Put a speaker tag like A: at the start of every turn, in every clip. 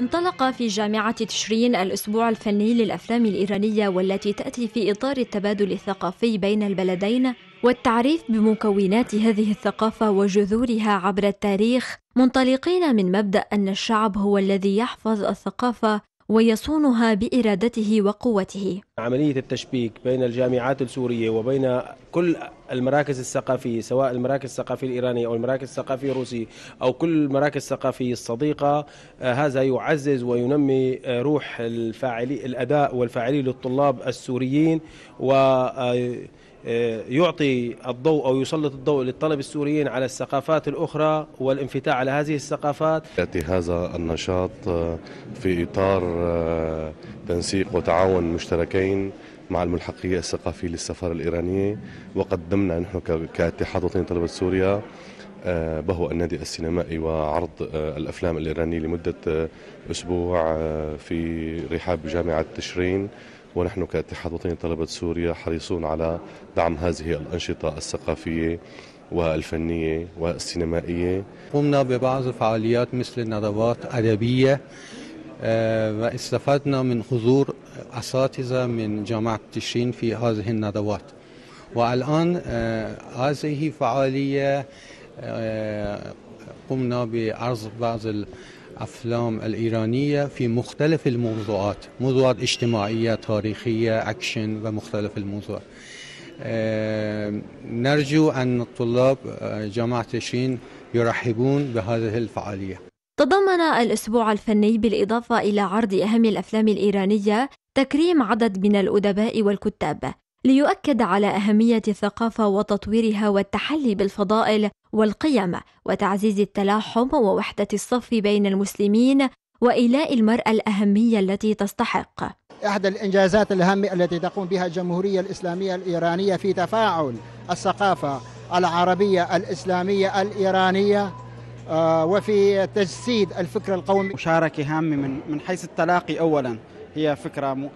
A: انطلق في جامعة تشرين الأسبوع الفني للأفلام الإيرانية والتي تأتي في إطار التبادل الثقافي بين البلدين والتعريف بمكونات هذه الثقافة وجذورها عبر التاريخ منطلقين من مبدأ أن الشعب هو الذي يحفظ الثقافة ويصونها بإرادته وقوته
B: عملية التشبيك بين الجامعات السورية وبين كل المراكز الثقافية سواء المراكز الثقافية الإيرانية أو المراكز الثقافية الروسية أو كل المراكز الثقافية الصديقة آه، هذا يعزز وينمي آه، روح الفاعلي الأداء والفاعلية للطلاب السوريين و آه، آه، يعطي الضوء أو يسلط الضوء للطلب السوريين على الثقافات الأخرى والانفتاح على هذه الثقافات
C: يأتي هذا النشاط آه، في إطار آه، تنسيق وتعاون مشتركين مع الملحقية الثقافية للسفارة الإيرانية وقدمنا نحن كاتحاد وطني طلبة سوريا بهو النادي السينمائي وعرض الأفلام الإيرانية لمدة أسبوع في رحاب جامعة تشرين ونحن كاتحاد وطني طلبة سوريا حريصون على دعم هذه الأنشطة الثقافية والفنية والسينمائية
D: قمنا ببعض الفعاليات مثل ندوات أدبية آه، واستفدنا من حضور أساتذة من جامعة تشرين في هذه الندوات والآن آه، هذه فعالية آه، قمنا بعرض بعض الأفلام الإيرانية في مختلف الموضوعات موضوعات اجتماعية تاريخية أكشن ومختلف الموضوعات آه، نرجو أن طلاب آه، جامعة تشرين يرحبون بهذه الفعالية
A: تضمن الأسبوع الفني بالإضافة إلى عرض أهم الأفلام الإيرانية تكريم عدد من الأدباء والكتاب ليؤكد على أهمية الثقافة وتطويرها والتحلي بالفضائل والقيم وتعزيز التلاحم ووحدة الصف بين المسلمين وإيلاء المرأة الأهمية التي تستحق.
E: إحدى الإنجازات الهامة التي تقوم بها الجمهورية الإسلامية الإيرانية في تفاعل الثقافة العربية الإسلامية الإيرانية آه، وفي تجسيد الفكر القومي. مشاركة هامة من حيث التلاقي أولا هي فكرة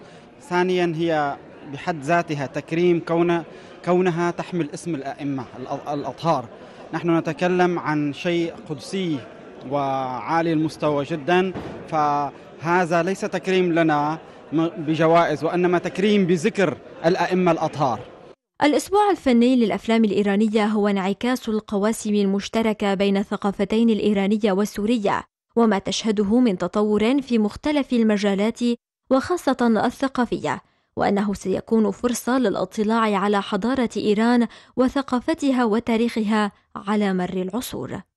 E: ثانيا هي بحد ذاتها تكريم كون كونها تحمل اسم الأئمة الأطهار نحن نتكلم عن شيء قدسي وعالي المستوى جدا فهذا ليس تكريم لنا بجوائز وإنما تكريم بذكر الأئمة الأطهار
A: الأسبوع الفني للأفلام الإيرانية هو انعكاس القواسم المشتركة بين الثقافتين الإيرانية والسورية وما تشهده من تطور في مختلف المجالات وخاصة الثقافية وأنه سيكون فرصة للاطلاع على حضارة إيران وثقافتها وتاريخها على مر العصور.